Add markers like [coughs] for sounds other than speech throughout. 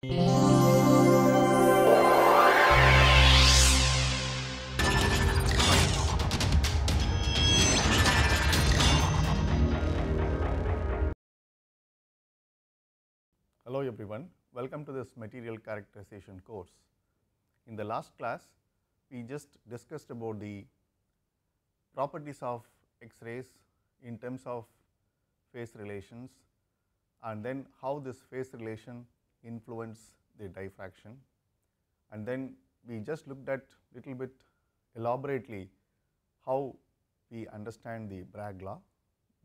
Hello everyone, welcome to this material characterization course. In the last class, we just discussed about the properties of X-rays in terms of phase relations and then how this phase relation influence the diffraction. And then we just looked at little bit elaborately how we understand the Bragg law,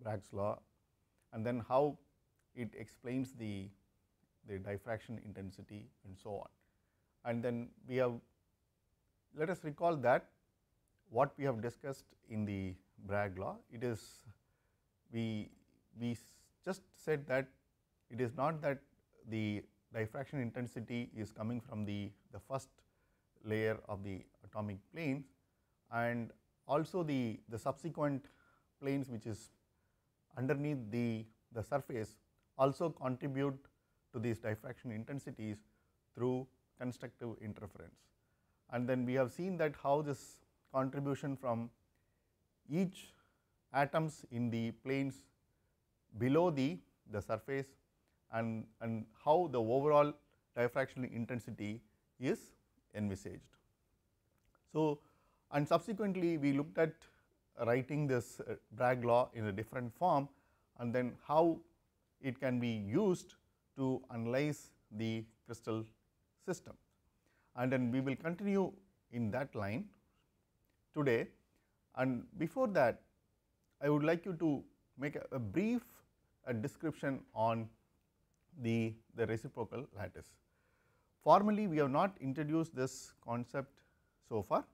Bragg's law and then how it explains the, the diffraction intensity and so on. And then we have, let us recall that what we have discussed in the Bragg law, it is we, we just said that it is not that the diffraction intensity is coming from the, the first layer of the atomic planes and also the, the subsequent planes which is underneath the, the surface also contribute to these diffraction intensities through constructive interference. And then we have seen that how this contribution from each atoms in the planes below the, the surface and, and how the overall diffractional intensity is envisaged. So, and subsequently we looked at writing this uh, Bragg law in a different form and then how it can be used to analyze the crystal system. And then we will continue in that line today. And before that, I would like you to make a, a brief a uh, description on the, the reciprocal lattice. Formally we have not introduced this concept so far,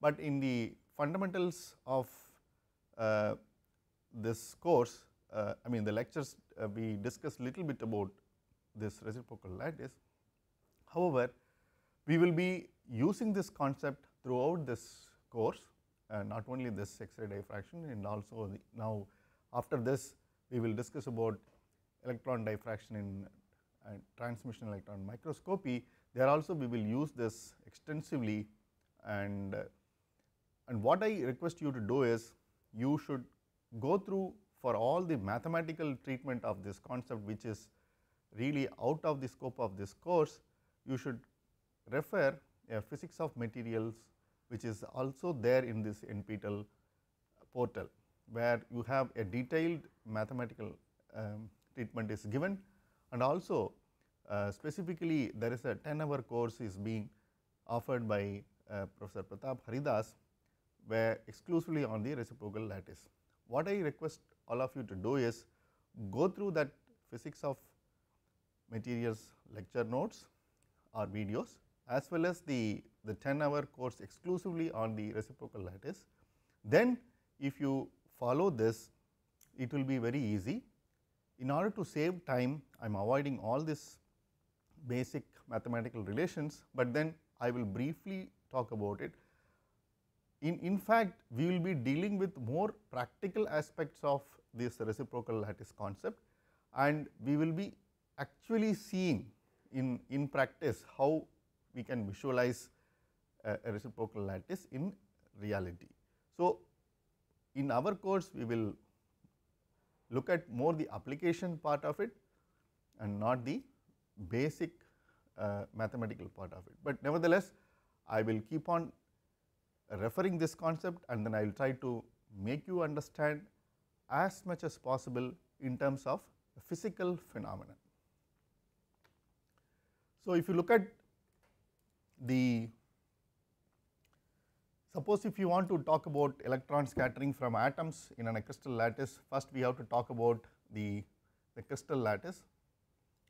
but in the fundamentals of uh, this course uh, I mean the lectures uh, we discussed little bit about this reciprocal lattice. However, we will be using this concept throughout this course uh, not only this X-ray diffraction and also now after this we will discuss about electron diffraction in uh, transmission electron microscopy, there also we will use this extensively and, uh, and what I request you to do is you should go through for all the mathematical treatment of this concept which is really out of the scope of this course, you should refer a physics of materials which is also there in this NPTEL portal where you have a detailed mathematical um, treatment is given and also uh, specifically there is a 10 hour course is being offered by uh, Professor Pratap Haridas where exclusively on the reciprocal lattice. What I request all of you to do is go through that physics of materials lecture notes or videos as well as the, the 10 hour course exclusively on the reciprocal lattice. Then if you follow this, it will be very easy in order to save time, I am avoiding all these basic mathematical relations, but then I will briefly talk about it. In, in fact, we will be dealing with more practical aspects of this reciprocal lattice concept and we will be actually seeing in, in practice how we can visualize a, a reciprocal lattice in reality. So, in our course we will look at more the application part of it and not the basic uh, mathematical part of it. But nevertheless, I will keep on referring this concept and then I will try to make you understand as much as possible in terms of physical phenomenon. So, if you look at the Suppose if you want to talk about electron scattering from atoms in an crystal lattice, first we have to talk about the, the crystal lattice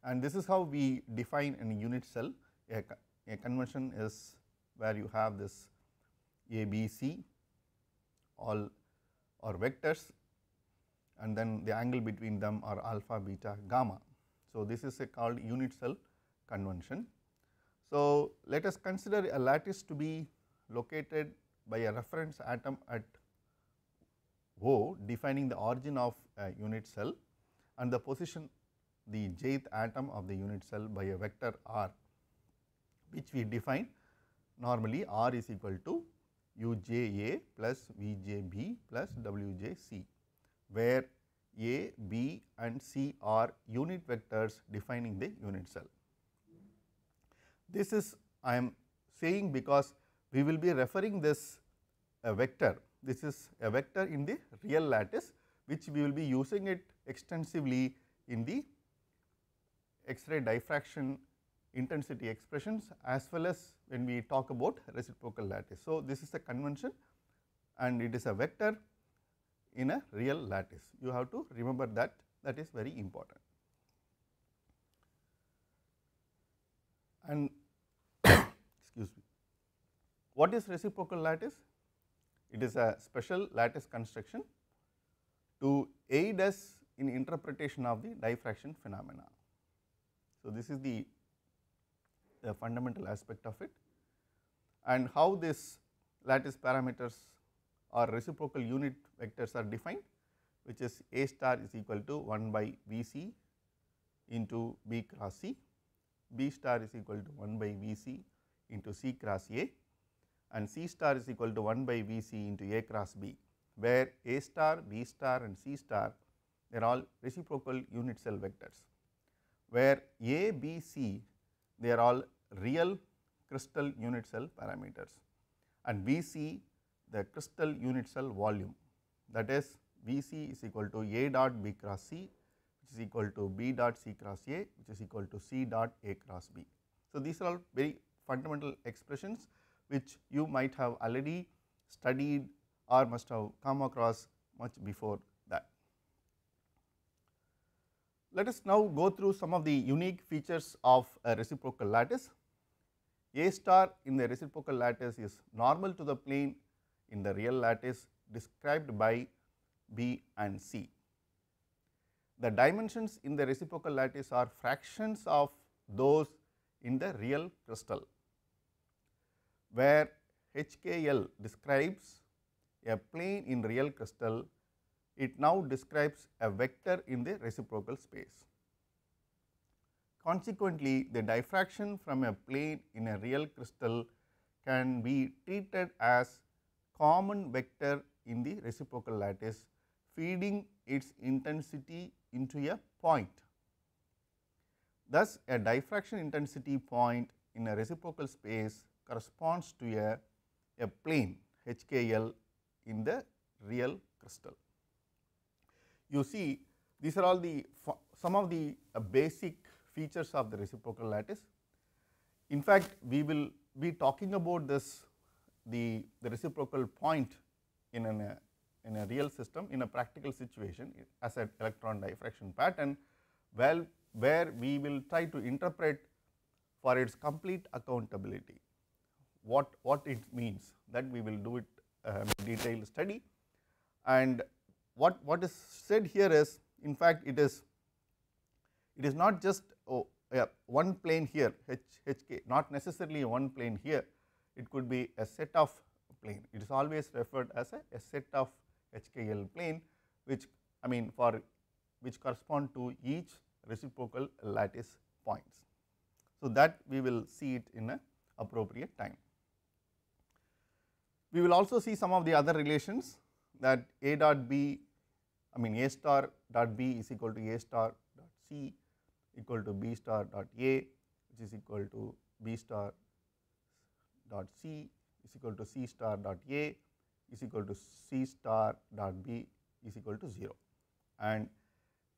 and this is how we define a unit cell. A, a convention is where you have this A, B, C all or vectors and then the angle between them are alpha, beta, gamma. So, this is called unit cell convention. So, let us consider a lattice to be located by a reference atom at O defining the origin of a unit cell and the position the jth atom of the unit cell by a vector r which we define normally r is equal to uja plus vjb plus wjc where a, b and c are unit vectors defining the unit cell. This is I am saying because we will be referring this a vector. This is a vector in the real lattice which we will be using it extensively in the X-ray diffraction intensity expressions as well as when we talk about reciprocal lattice. So, this is the convention and it is a vector in a real lattice. You have to remember that that is very important. And what is reciprocal lattice? It is a special lattice construction to aid us in interpretation of the diffraction phenomena. So, this is the, the fundamental aspect of it and how this lattice parameters or reciprocal unit vectors are defined which is A star is equal to 1 by V c into B cross C, B star is equal to 1 by V c into C cross A and C star is equal to 1 by Vc into A cross B where A star, B star and C star they are all reciprocal unit cell vectors where A, B, C they are all real crystal unit cell parameters and Vc the crystal unit cell volume that is Vc is equal to A dot B cross C which is equal to B dot C cross A which is equal to C dot A cross B. So, these are all very fundamental expressions which you might have already studied or must have come across much before that. Let us now go through some of the unique features of a reciprocal lattice. A star in the reciprocal lattice is normal to the plane in the real lattice described by B and C. The dimensions in the reciprocal lattice are fractions of those in the real crystal where HKL describes a plane in real crystal, it now describes a vector in the reciprocal space. Consequently, the diffraction from a plane in a real crystal can be treated as common vector in the reciprocal lattice feeding its intensity into a point. Thus, a diffraction intensity point in a reciprocal space corresponds to a, a plane HKL in the real crystal. You see these are all the some of the uh, basic features of the reciprocal lattice. In fact, we will be talking about this the, the reciprocal point in an uh, in a real system in a practical situation as an electron diffraction pattern well where we will try to interpret for its complete accountability what, what it means that we will do it um, detailed study. And what, what is said here is in fact it is it is not just oh, yeah, one plane here H, HK not necessarily one plane here it could be a set of plane it is always referred as a, a set of HKL plane which I mean for which correspond to each reciprocal lattice points. So, that we will see it in a appropriate time. We will also see some of the other relations that A dot B, I mean A star dot B is equal to A star dot C equal to B star dot A which is equal to B star dot C is equal to C star dot A is equal to C star dot B is equal to 0 and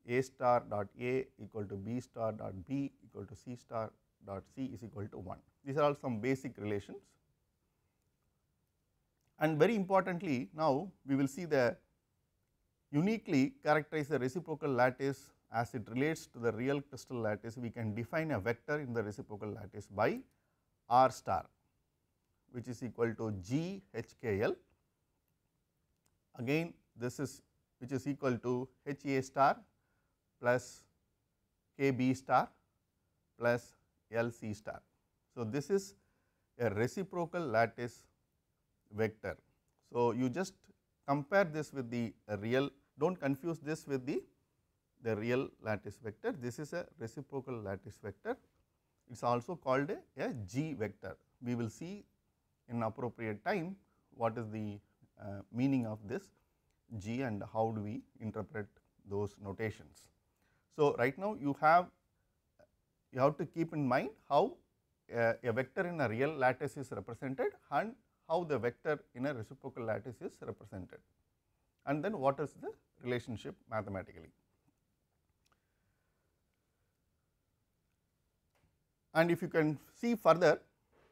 A star dot A equal to B star dot B equal to C star dot C is equal to 1. These are all some basic relations and very importantly now we will see the uniquely characterize the reciprocal lattice as it relates to the real crystal lattice we can define a vector in the reciprocal lattice by r star which is equal to g h k l again this is which is equal to h a star plus k b star plus l c star. So, this is a reciprocal lattice vector. So, you just compare this with the real do not confuse this with the, the real lattice vector this is a reciprocal lattice vector it is also called a, a G vector. We will see in appropriate time what is the uh, meaning of this G and how do we interpret those notations. So, right now you have you have to keep in mind how a, uh, a vector in a real lattice is represented and how the vector in a reciprocal lattice is represented and then what is the relationship mathematically. And if you can see further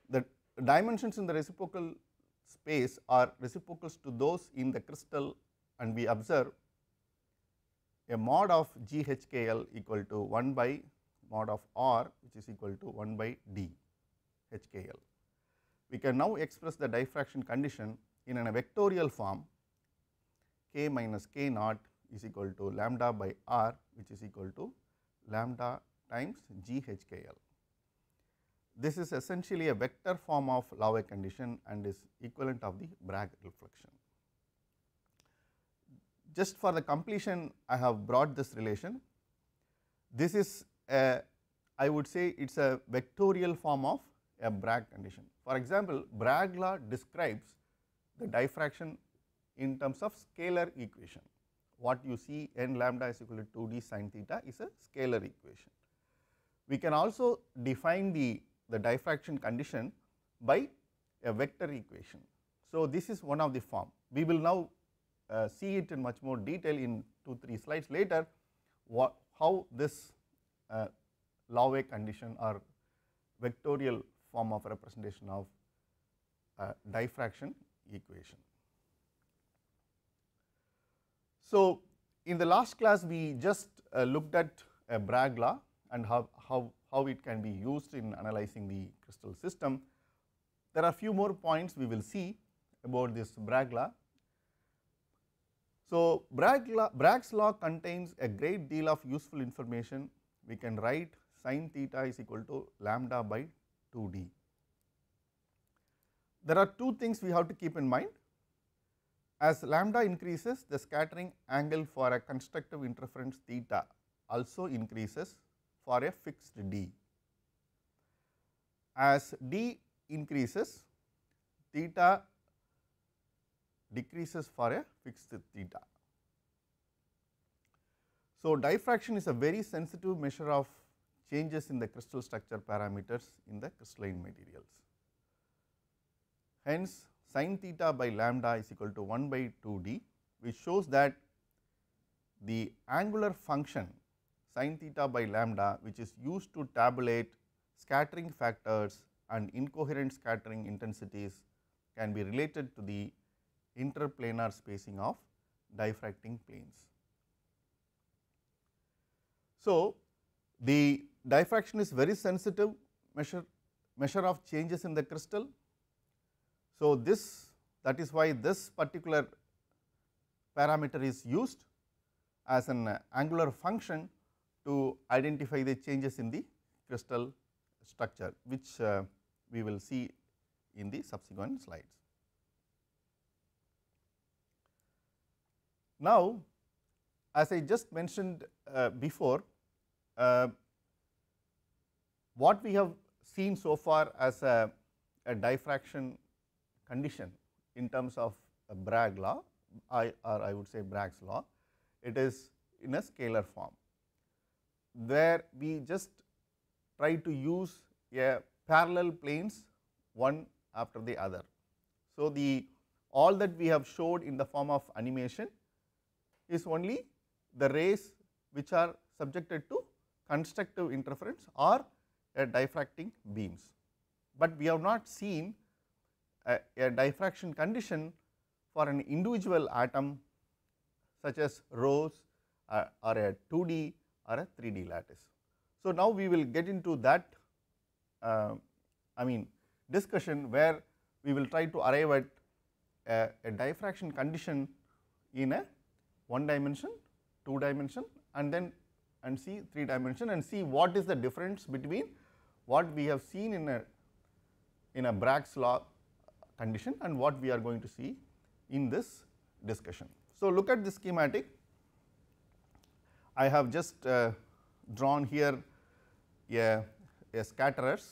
the dimensions in the reciprocal space are reciprocals to those in the crystal and we observe a mod of GHKL equal to 1 by mod of R which is equal to 1 by D HKL. We can now express the diffraction condition in a vectorial form k minus k naught is equal to lambda by r which is equal to lambda times GHKL. This is essentially a vector form of Laue condition and is equivalent of the Bragg reflection. Just for the completion I have brought this relation. This is a I would say it is a vectorial form of a Bragg condition. For example, Bragg law describes the diffraction in terms of scalar equation. What you see n lambda is equal to 2d sine theta is a scalar equation. We can also define the, the diffraction condition by a vector equation. So, this is one of the form. We will now uh, see it in much more detail in 2 3 slides later what, how this uh, Lavoie condition or vectorial form of representation of a diffraction equation. So, in the last class we just uh, looked at Bragg law and how, how, how it can be used in analyzing the crystal system. There are few more points we will see about this Bragg law. So, Bragg law, Bragg's law contains a great deal of useful information. We can write sine theta is equal to lambda by 2D. There are two things we have to keep in mind. As lambda increases, the scattering angle for a constructive interference theta also increases for a fixed d. As d increases, theta decreases for a fixed theta. So, diffraction is a very sensitive measure of changes in the crystal structure parameters in the crystalline materials. Hence, sin theta by lambda is equal to 1 by 2 d which shows that the angular function sin theta by lambda which is used to tabulate scattering factors and incoherent scattering intensities can be related to the interplanar spacing of diffracting planes. So, the diffraction is very sensitive measure measure of changes in the crystal. So, this that is why this particular parameter is used as an angular function to identify the changes in the crystal structure which uh, we will see in the subsequent slides. Now, as I just mentioned uh, before, uh, what we have seen so far as a, a diffraction condition in terms of Bragg law I, or I would say Bragg's law, it is in a scalar form where we just try to use a parallel planes one after the other. So, the all that we have showed in the form of animation is only the rays which are subjected to constructive interference or a diffracting beams, but we have not seen a, a diffraction condition for an individual atom such as rows uh, or a 2D or a 3D lattice. So, now we will get into that uh, I mean discussion where we will try to arrive at a, a diffraction condition in a 1 dimension, 2 dimension and then and see 3 dimension and see what is the difference between what we have seen in a in a Bragg's law condition and what we are going to see in this discussion. So, look at the schematic. I have just uh, drawn here a, a scatterers.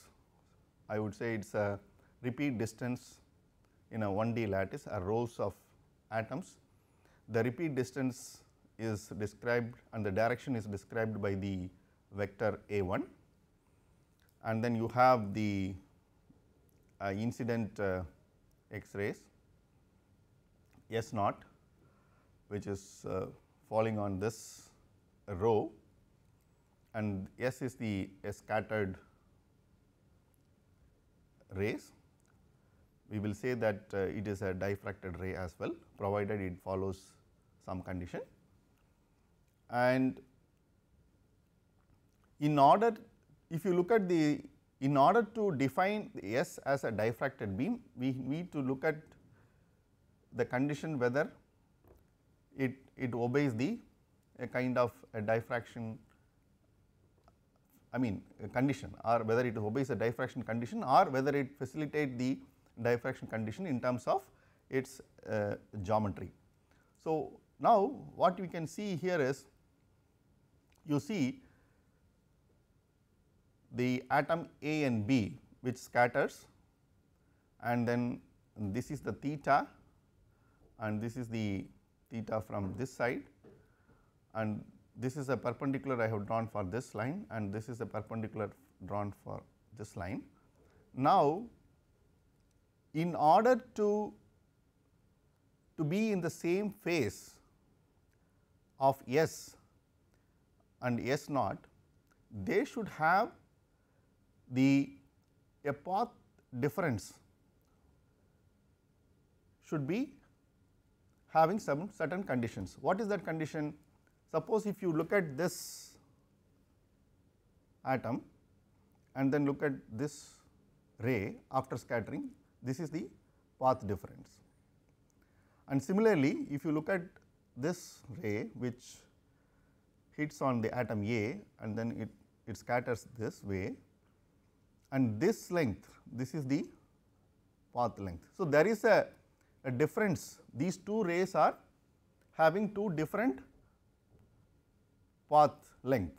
I would say it is a repeat distance in a 1D lattice a rows of atoms. The repeat distance is described and the direction is described by the vector A1 and then you have the uh, incident uh, x-rays S naught which is uh, falling on this row and S is the scattered rays. We will say that uh, it is a diffracted ray as well provided it follows some condition and in order if you look at the in order to define S as a diffracted beam, we need to look at the condition whether it, it obeys the a kind of a diffraction I mean condition or whether it obeys a diffraction condition or whether it facilitate the diffraction condition in terms of its uh, geometry. So, now what we can see here is you see the atom A and B which scatters and then this is the theta and this is the theta from this side and this is a perpendicular I have drawn for this line and this is a perpendicular drawn for this line. Now, in order to to be in the same phase of S and S naught, they should have the a path difference should be having some certain conditions. What is that condition? Suppose if you look at this atom and then look at this ray after scattering, this is the path difference. And similarly, if you look at this ray which hits on the atom A and then it, it scatters this way, and this length, this is the path length. So, there is a, a difference, these two rays are having two different path length.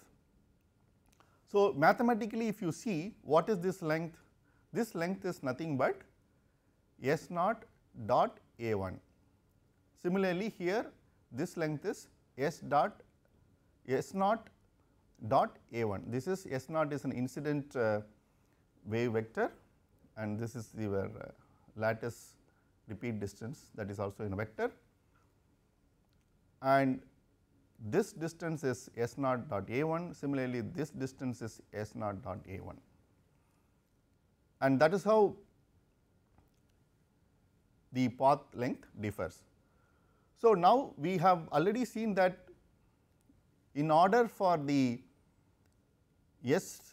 So, mathematically if you see what is this length? This length is nothing but S naught dot A 1. Similarly, here this length is S dot S naught dot A 1. This is S naught is an incident uh, wave vector and this is your uh, lattice repeat distance that is also in a vector and this distance is S naught dot A1 similarly this distance is S naught dot A1 and that is how the path length differs. So, now we have already seen that in order for the S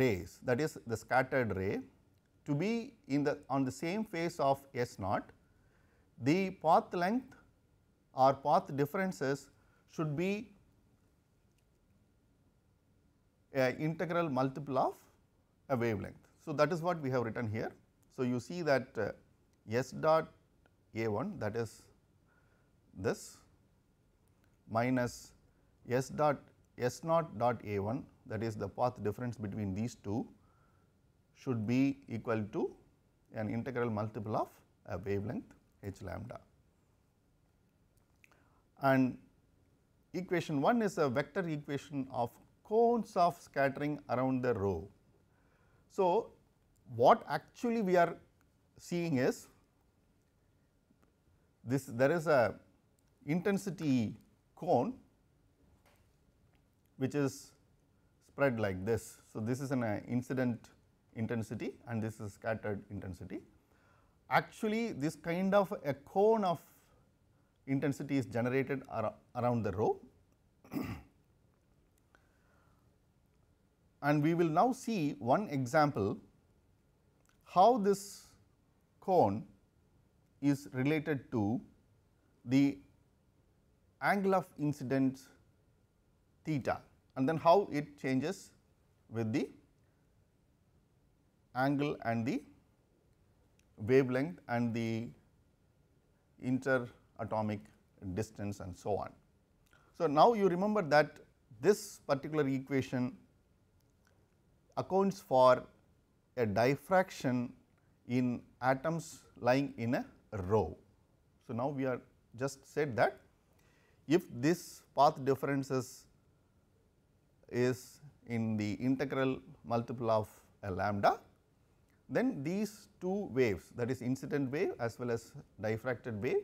rays that is the scattered ray to be in the on the same phase of S naught, the path length or path differences should be a integral multiple of a wavelength. So, that is what we have written here. So, you see that uh, S dot A 1 that is this minus S dot S naught dot A 1 that is the path difference between these two should be equal to an integral multiple of a wavelength h lambda. And equation 1 is a vector equation of cones of scattering around the row. So, what actually we are seeing is this there is a intensity cone which is spread like this. So, this is an uh, incident intensity and this is scattered intensity. Actually, this kind of a cone of intensity is generated ar around the row. and we will now see one example how this cone is related to the angle of incidence theta and then how it changes with the angle and the wavelength and the interatomic distance and so on. So, now you remember that this particular equation accounts for a diffraction in atoms lying in a row. So, now we are just said that if this path difference is is in the integral multiple of a lambda, then these two waves that is incident wave as well as diffracted wave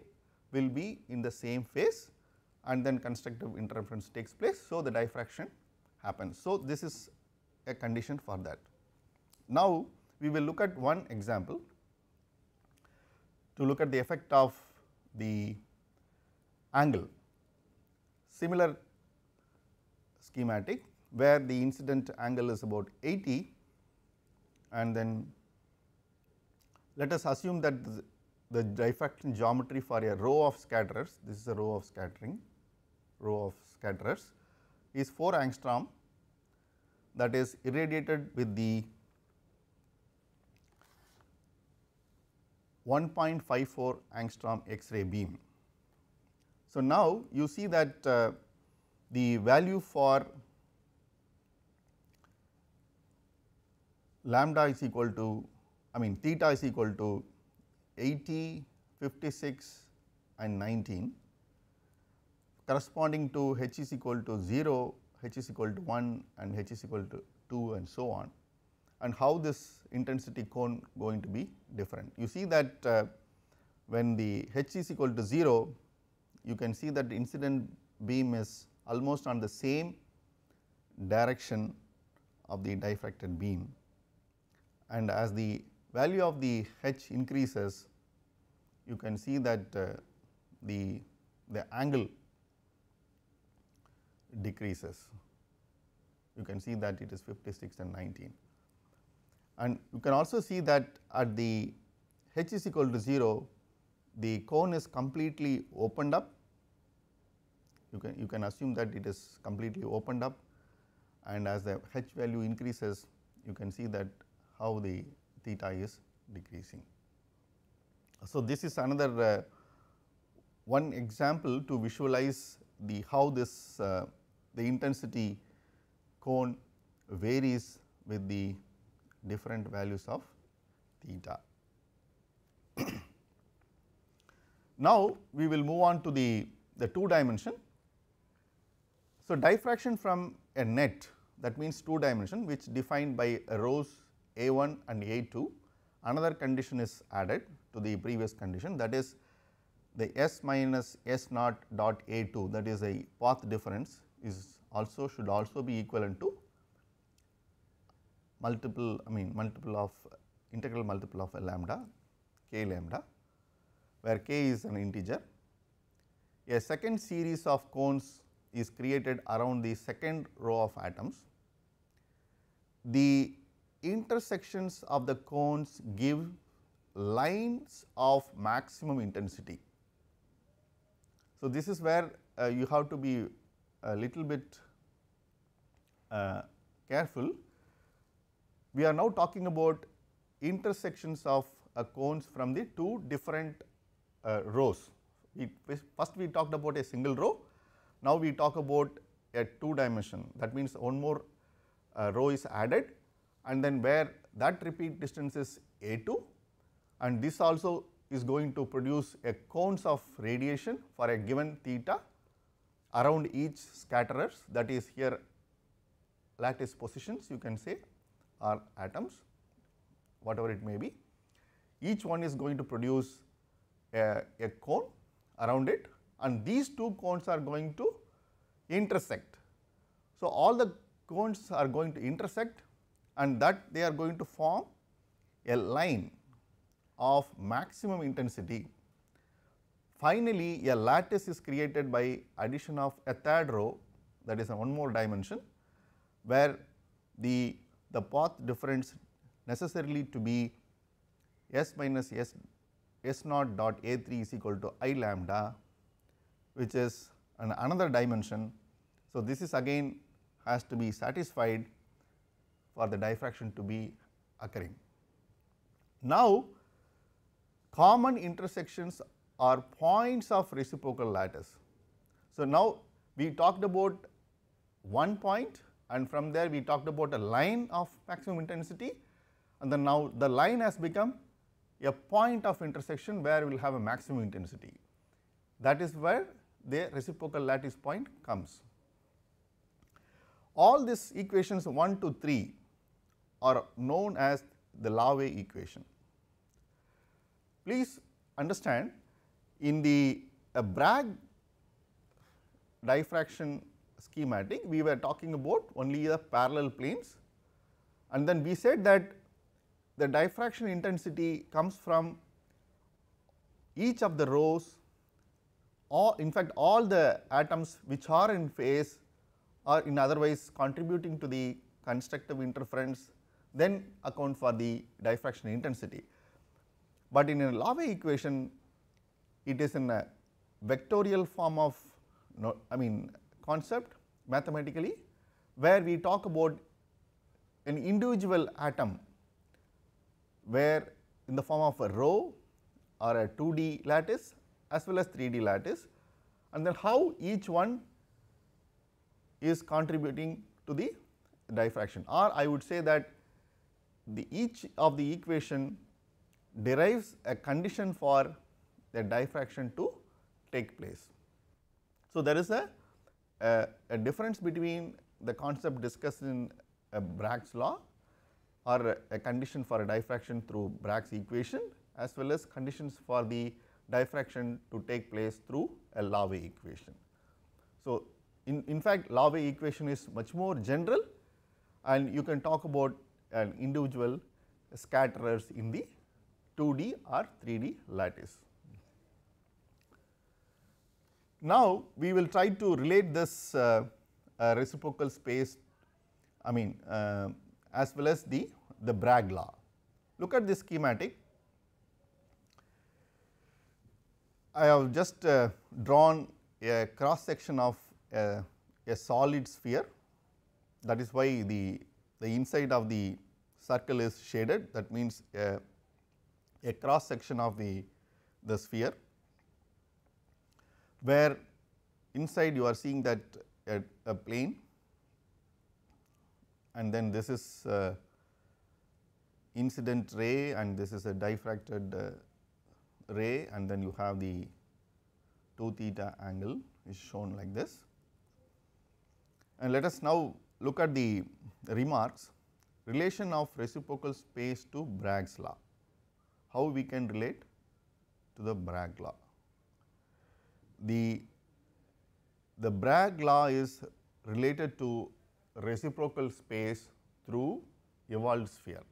will be in the same phase and then constructive interference takes place. So, the diffraction happens. So, this is a condition for that. Now, we will look at one example to look at the effect of the angle. Similar schematic where the incident angle is about 80 and then let us assume that the, the diffraction geometry for a row of scatterers, this is a row of scattering, row of scatterers is 4 angstrom that is irradiated with the 1.54 angstrom X-ray beam. So, now you see that uh, the value for lambda is equal to I mean theta is equal to 80, 56 and 19 corresponding to h is equal to 0, h is equal to 1 and h is equal to 2 and so on and how this intensity cone going to be different. You see that uh, when the h is equal to 0 you can see that the incident beam is almost on the same direction of the diffracted beam and as the value of the h increases you can see that uh, the, the angle decreases. You can see that it is 56 and 19 and you can also see that at the h is equal to 0 the cone is completely opened up. You can, you can assume that it is completely opened up and as the h value increases you can see that how the theta is decreasing. So, this is another uh, one example to visualize the how this uh, the intensity cone varies with the different values of theta. [coughs] now, we will move on to the, the 2 dimension. So, diffraction from a net that means 2 dimension which defined by rows a1 and A2 another condition is added to the previous condition that is the S minus S 0 dot A2 that is a path difference is also should also be equivalent to multiple I mean multiple of integral multiple of lambda k lambda where k is an integer. A second series of cones is created around the second row of atoms. The intersections of the cones give lines of maximum intensity. So, this is where uh, you have to be a little bit uh, careful. We are now talking about intersections of uh, cones from the two different uh, rows. first we talked about a single row, now we talk about a two dimension that means one more uh, row is added and then where that repeat distance is A2 and this also is going to produce a cones of radiation for a given theta around each scatterers that is here lattice positions you can say are atoms whatever it may be. Each one is going to produce a, a cone around it and these two cones are going to intersect. So, all the cones are going to intersect and that they are going to form a line of maximum intensity. Finally, a lattice is created by addition of a third row that is one more dimension where the, the path difference necessarily to be s minus s s naught dot a 3 is equal to i lambda which is an another dimension. So, this is again has to be satisfied for the diffraction to be occurring. Now, common intersections are points of reciprocal lattice. So, now we talked about one point and from there we talked about a line of maximum intensity and then now the line has become a point of intersection where we will have a maximum intensity. That is where the reciprocal lattice point comes. All these equations 1 to 3 are known as the Lave equation. Please understand in the uh, Bragg diffraction schematic, we were talking about only the parallel planes and then we said that the diffraction intensity comes from each of the rows or in fact all the atoms which are in phase or in otherwise contributing to the constructive interference then account for the diffraction intensity. But in a Lave equation, it is in a vectorial form of no, I mean concept mathematically where we talk about an individual atom where in the form of a row or a 2D lattice as well as 3D lattice and then how each one is contributing to the diffraction or I would say that the each of the equation derives a condition for the diffraction to take place. So, there is a, a, a difference between the concept discussed in Bragg's law or a condition for a diffraction through Bragg's equation as well as conditions for the diffraction to take place through a Lavoie equation. So, in, in fact Lavoie equation is much more general and you can talk about and individual scatterers in the 2D or 3D lattice. Now, we will try to relate this uh, uh, reciprocal space I mean uh, as well as the, the Bragg law. Look at this schematic. I have just uh, drawn a cross section of uh, a solid sphere that is why the the inside of the circle is shaded that means a, a cross section of the, the sphere where inside you are seeing that a, a plane and then this is uh, incident ray and this is a diffracted uh, ray and then you have the 2 theta angle is shown like this. And let us now look at the remarks relation of reciprocal space to Bragg's law, how we can relate to the Bragg law. The, the Bragg law is related to reciprocal space through evolved sphere.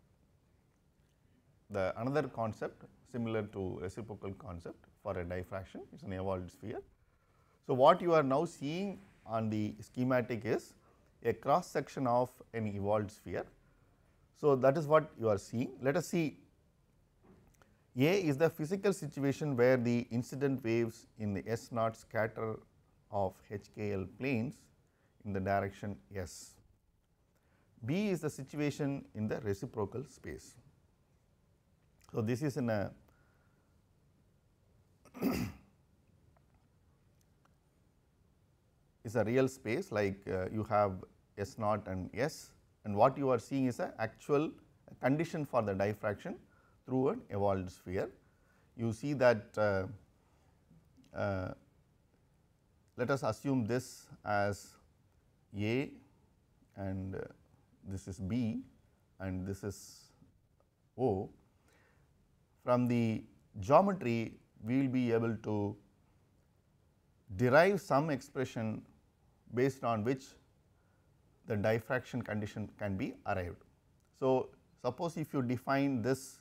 The another concept similar to reciprocal concept for a diffraction, it is an evolved sphere. So, what you are now seeing on the schematic is a cross section of an evolved sphere. So, that is what you are seeing. Let us see A is the physical situation where the incident waves in the S naught scatter of HKL planes in the direction S. B is the situation in the reciprocal space. So, this is in a [clears throat] is a real space like uh, you have S naught and S and what you are seeing is a actual condition for the diffraction through an evolved sphere. You see that uh, uh, let us assume this as A and uh, this is B and this is O. From the geometry we will be able to derive some expression based on which the diffraction condition can be arrived. So, suppose if you define this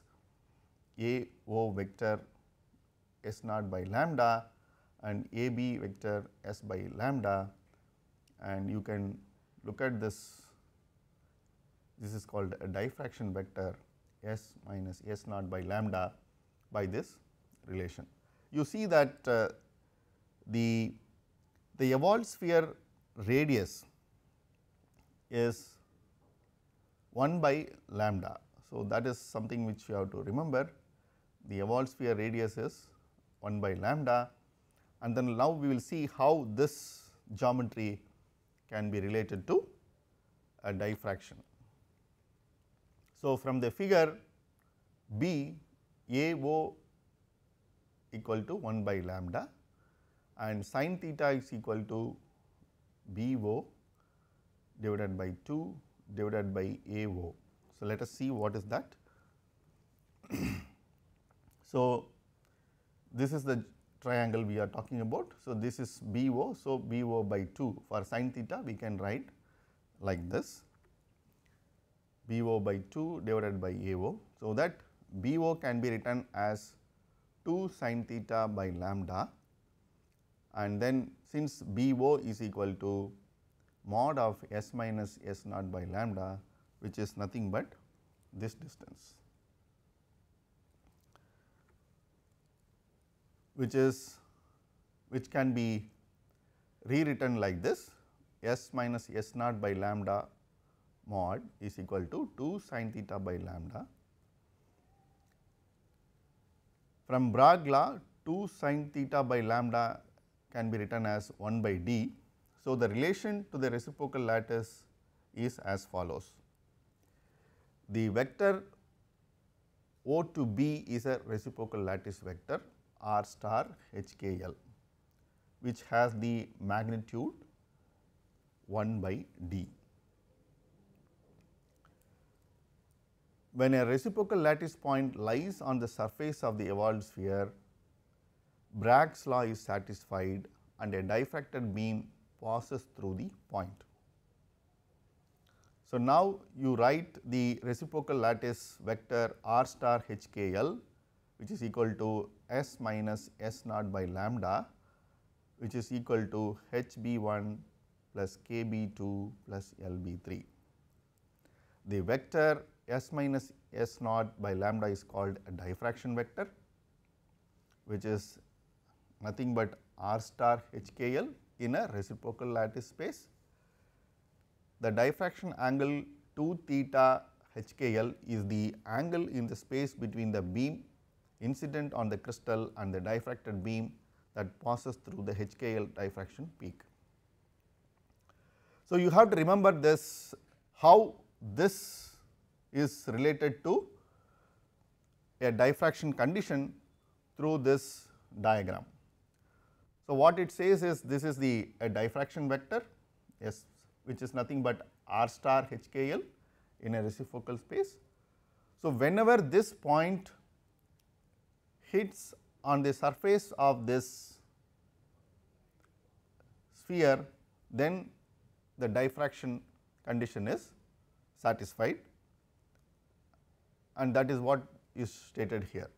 A O vector S naught by lambda and A B vector S by lambda and you can look at this, this is called a diffraction vector S minus S naught by lambda by this relation. You see that uh, the, the evolved sphere radius is 1 by lambda. So, that is something which you have to remember the evolved sphere radius is 1 by lambda and then now we will see how this geometry can be related to a diffraction. So, from the figure B A O equal to 1 by lambda and sin theta is equal to BO divided by 2 divided by AO. So, let us see what is that. [clears throat] so, this is the triangle we are talking about. So, this is BO. So, BO by 2 for sine theta we can write like this BO by 2 divided by AO. So, that BO can be written as 2 sine theta by lambda and then since BO is equal to mod of S minus S naught by lambda which is nothing but this distance which is which can be rewritten like this S minus S naught by lambda mod is equal to 2 sin theta by lambda. From Bragg law 2 sin theta by lambda can be written as 1 by d. So, the relation to the reciprocal lattice is as follows. The vector O to B is a reciprocal lattice vector R star HKL which has the magnitude 1 by d. When a reciprocal lattice point lies on the surface of the evolved sphere, Bragg's law is satisfied and a diffracted beam passes through the point. So, now you write the reciprocal lattice vector r star hkl which is equal to s minus s naught by lambda which is equal to hb1 plus kb2 plus lb3. The vector s minus s naught by lambda is called a diffraction vector which is nothing but R star HKL in a reciprocal lattice space. The diffraction angle 2 theta HKL is the angle in the space between the beam incident on the crystal and the diffracted beam that passes through the HKL diffraction peak. So, you have to remember this how this is related to a diffraction condition through this diagram. So, what it says is this is the uh, diffraction vector yes which is nothing but r star HKL in a reciprocal space. So, whenever this point hits on the surface of this sphere then the diffraction condition is satisfied and that is what is stated here.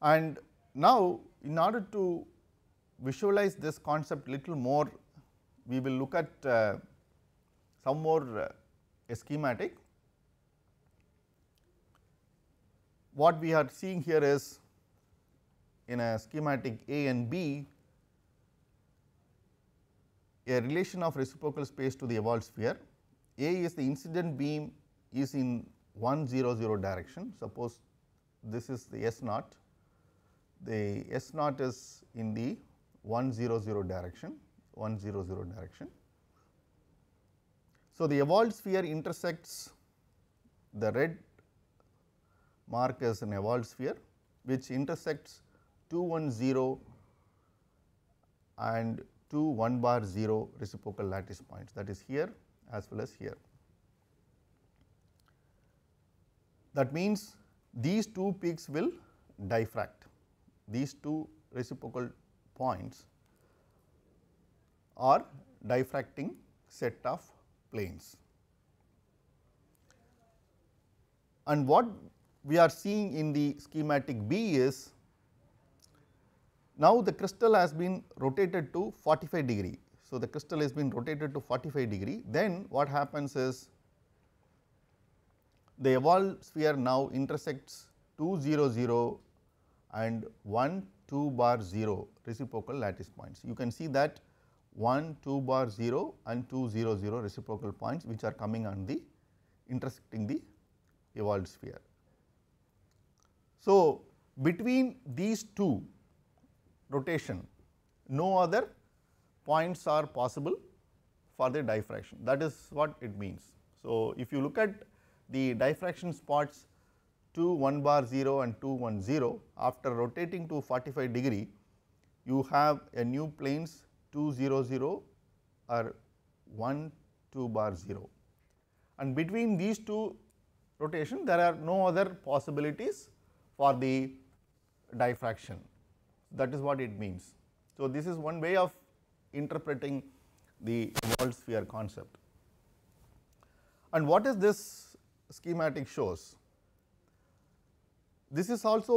And now in order to visualize this concept little more, we will look at uh, some more uh, schematic. What we are seeing here is in a schematic A and B, a relation of reciprocal space to the evolved sphere. A is the incident beam is in 100 direction, suppose this is the S naught the S naught is in the 100 direction, 100 direction. So, the evolved sphere intersects the red mark as an evolved sphere which intersects 210 and 2 1 bar 0 reciprocal lattice points that is here as well as here. That means these two peaks will diffract these two reciprocal points are diffracting set of planes. And what we are seeing in the schematic B is now the crystal has been rotated to 45 degree. So, the crystal has been rotated to 45 degree then what happens is the evolved sphere now intersects 200 and 1 2 bar 0 reciprocal lattice points. You can see that 1 2 bar 0 and 2 0 0 reciprocal points which are coming on the intersecting the evolved sphere. So, between these two rotation no other points are possible for the diffraction that is what it means. So, if you look at the diffraction spots 2 1 bar 0 and 2 1 0 after rotating to 45 degree you have a new planes 2 0 0 or 1 2 bar 0 and between these two rotation there are no other possibilities for the diffraction that is what it means. So, this is one way of interpreting the world sphere concept. And what is this schematic shows? This is also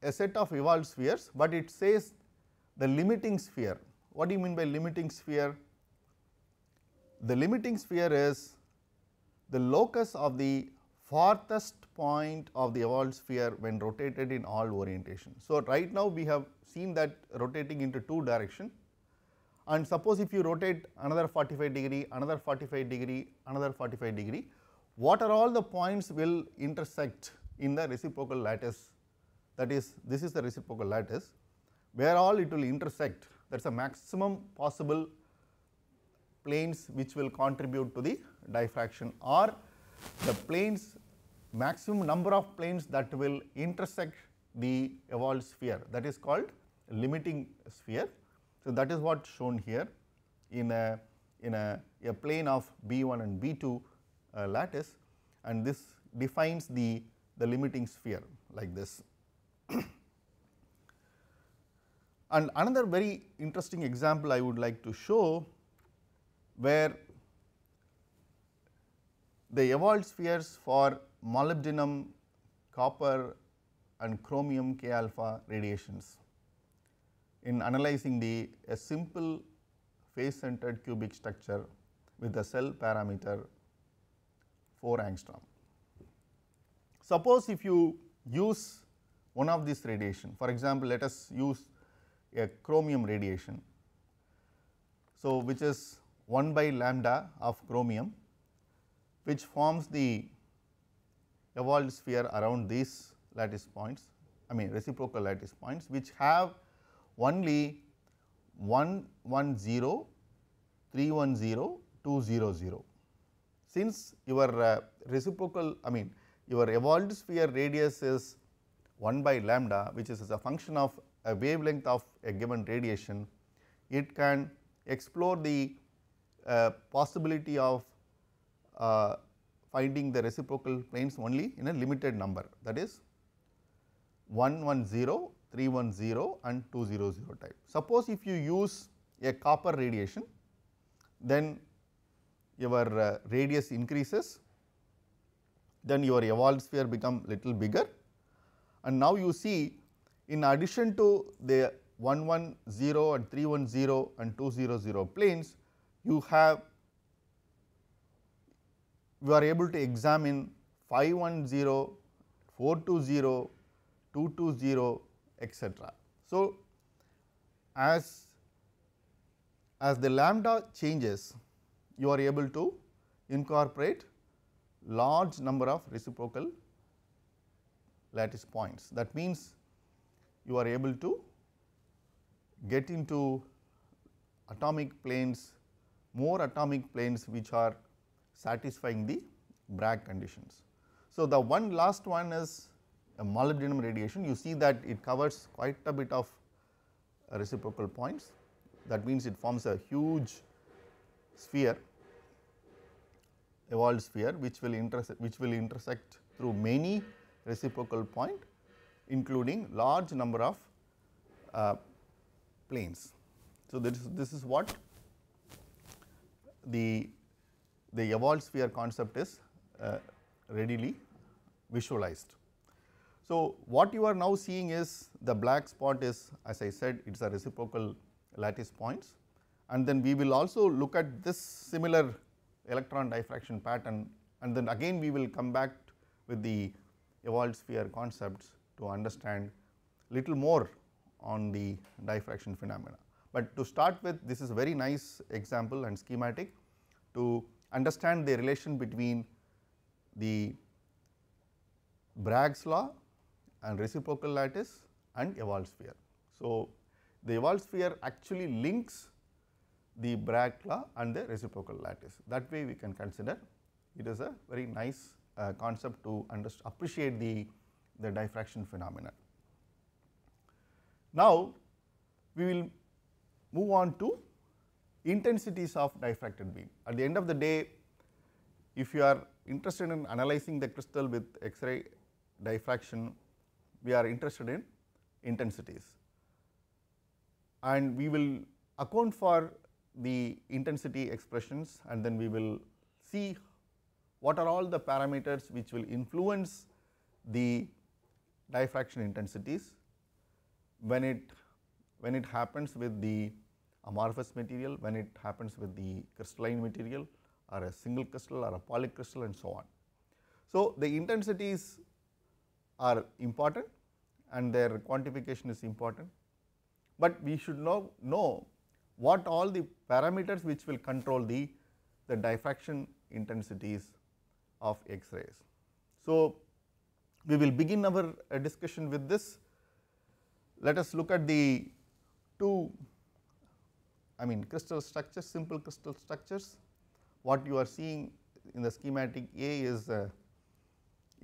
a set of evolved spheres, but it says the limiting sphere. What do you mean by limiting sphere? The limiting sphere is the locus of the farthest point of the evolved sphere when rotated in all orientation. So, right now we have seen that rotating into two direction and suppose if you rotate another 45 degree, another 45 degree, another 45 degree, what are all the points will intersect in the reciprocal lattice that is this is the reciprocal lattice where all it will intersect that is the maximum possible planes which will contribute to the diffraction or the planes maximum number of planes that will intersect the evolved sphere that is called limiting sphere. So, that is what shown here in a in a, a plane of B1 and B2 uh, lattice and this defines the the limiting sphere like this. [clears throat] and another very interesting example I would like to show where the evolved spheres for molybdenum, copper and chromium K alpha radiations in analyzing the a simple face centered cubic structure with the cell parameter 4 angstrom. Suppose if you use one of this radiation, for example, let us use a chromium radiation. So, which is 1 by lambda of chromium which forms the evolved sphere around these lattice points, I mean reciprocal lattice points which have only 1 1 0 3 1 0 2 0 0. Since your uh, reciprocal I mean your evolved sphere radius is 1 by lambda which is a function of a wavelength of a given radiation, it can explore the uh, possibility of uh, finding the reciprocal planes only in a limited number that is 110, 310 and 200 type. Suppose if you use a copper radiation then your uh, radius increases then your evolved sphere become little bigger. And now you see in addition to the 110 and 310 and 200 planes, you have you are able to examine 510, 420, 220 etc. So, as, as the lambda changes you are able to incorporate large number of reciprocal lattice points. That means, you are able to get into atomic planes, more atomic planes which are satisfying the Bragg conditions. So, the one last one is a molybdenum radiation. You see that it covers quite a bit of reciprocal points. That means it forms a huge sphere evolved sphere which will intersect which will intersect through many reciprocal point including large number of uh, planes. So, this, this is what the, the evolved sphere concept is uh, readily visualized. So, what you are now seeing is the black spot is as I said it is a reciprocal lattice points and then we will also look at this similar electron diffraction pattern and then again we will come back with the evolved sphere concepts to understand little more on the diffraction phenomena. But to start with this is a very nice example and schematic to understand the relation between the Bragg's law and reciprocal lattice and evolved sphere. So, the evolved sphere actually links the Bragg law and the reciprocal lattice. That way we can consider it is a very nice uh, concept to appreciate the, the diffraction phenomenon. Now, we will move on to intensities of diffracted beam. At the end of the day, if you are interested in analyzing the crystal with X-ray diffraction, we are interested in intensities and we will account for the intensity expressions and then we will see what are all the parameters which will influence the diffraction intensities when it when it happens with the amorphous material, when it happens with the crystalline material or a single crystal or a polycrystal and so on. So, the intensities are important and their quantification is important, but we should know, know what all the parameters which will control the, the diffraction intensities of X-rays. So, we will begin our uh, discussion with this. Let us look at the two I mean crystal structures, simple crystal structures. What you are seeing in the schematic A is uh,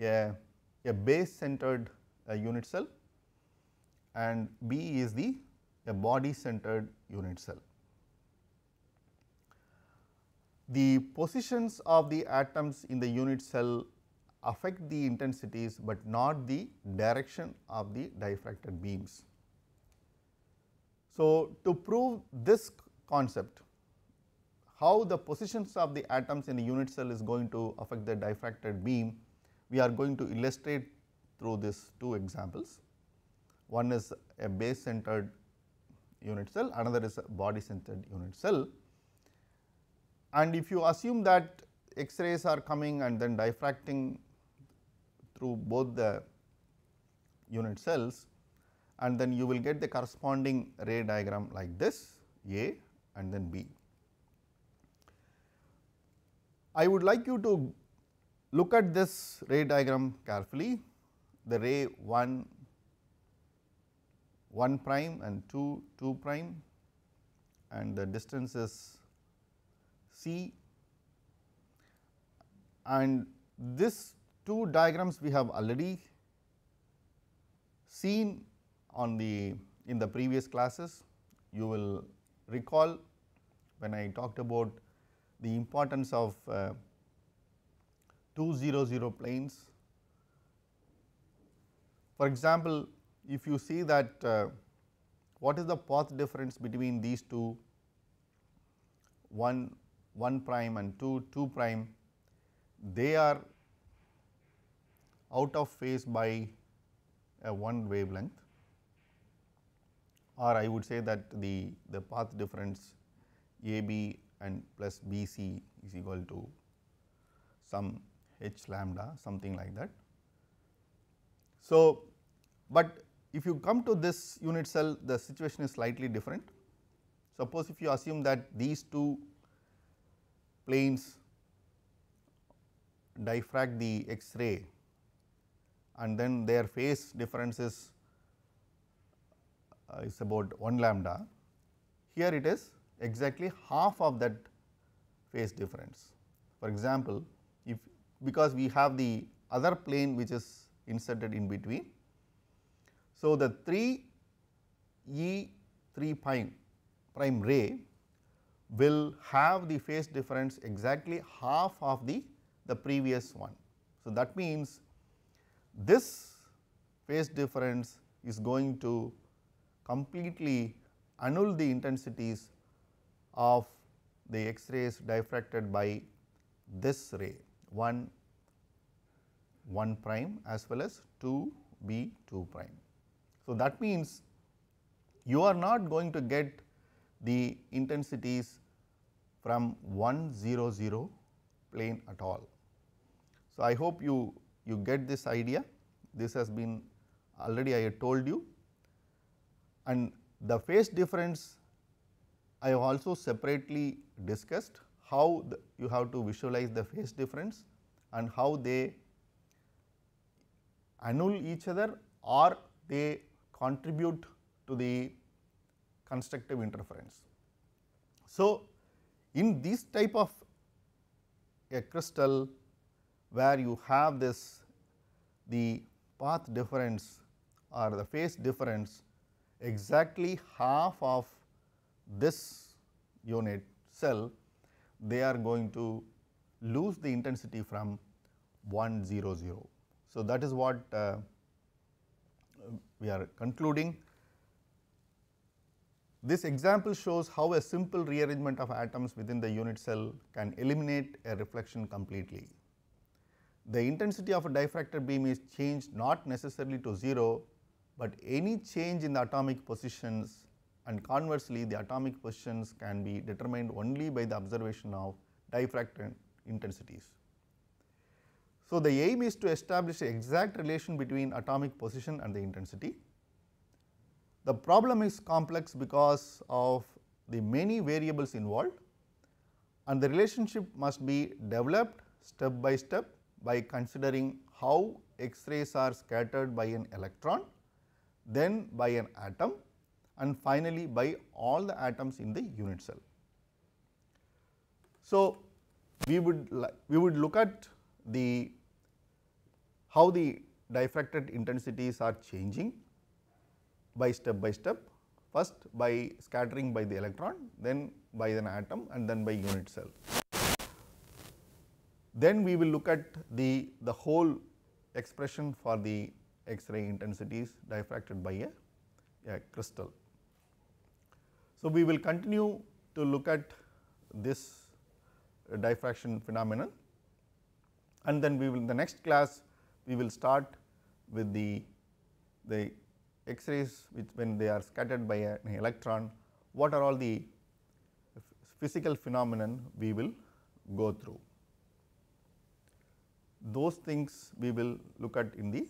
a, a, a base centered uh, unit cell and B is the a body centered unit cell. The positions of the atoms in the unit cell affect the intensities, but not the direction of the diffracted beams. So, to prove this concept, how the positions of the atoms in a unit cell is going to affect the diffracted beam, we are going to illustrate through these two examples. One is a base centered unit cell, another is a body centered unit cell. And if you assume that X rays are coming and then diffracting through both the unit cells and then you will get the corresponding ray diagram like this A and then B. I would like you to look at this ray diagram carefully. The ray 1 1 prime and 2 2 prime and the distance is c and this two diagrams we have already seen on the in the previous classes you will recall when I talked about the importance of uh, 200 planes. For example, if you see that uh, what is the path difference between these two 1 1 prime and 2 2 prime they are out of phase by a one wavelength or I would say that the, the path difference AB and plus BC is equal to some H lambda something like that. So, but if you come to this unit cell the situation is slightly different. Suppose if you assume that these two planes diffract the X-ray and then their phase difference is, uh, is about 1 lambda. Here it is exactly half of that phase difference. For example, if because we have the other plane which is inserted in between so, the 3 E 3 prime, prime ray will have the phase difference exactly half of the, the previous one. So, that means this phase difference is going to completely annul the intensities of the X rays diffracted by this ray 1 1 prime as well as 2 b 2 prime. So, that means you are not going to get the intensities from 1 0 0 plane at all. So, I hope you, you get this idea this has been already I told you and the phase difference I have also separately discussed how the, you have to visualize the phase difference and how they annul each other or they contribute to the constructive interference. So, in this type of a crystal where you have this the path difference or the phase difference exactly half of this unit cell they are going to lose the intensity from 100. So, that is what uh, we are concluding. This example shows how a simple rearrangement of atoms within the unit cell can eliminate a reflection completely. The intensity of a diffractor beam is changed not necessarily to 0, but any change in the atomic positions and conversely the atomic positions can be determined only by the observation of diffracted intensities. So, the aim is to establish the exact relation between atomic position and the intensity. The problem is complex because of the many variables involved and the relationship must be developed step by step by considering how X-rays are scattered by an electron, then by an atom and finally by all the atoms in the unit cell. So, we would we would look at the how the diffracted intensities are changing by step by step first by scattering by the electron then by an atom and then by unit cell. Then we will look at the, the whole expression for the X-ray intensities diffracted by a, a crystal. So, we will continue to look at this diffraction phenomenon and then we will in the next class we will start with the, the X-rays which when they are scattered by an electron, what are all the physical phenomenon we will go through. Those things we will look at in the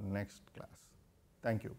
next class. Thank you.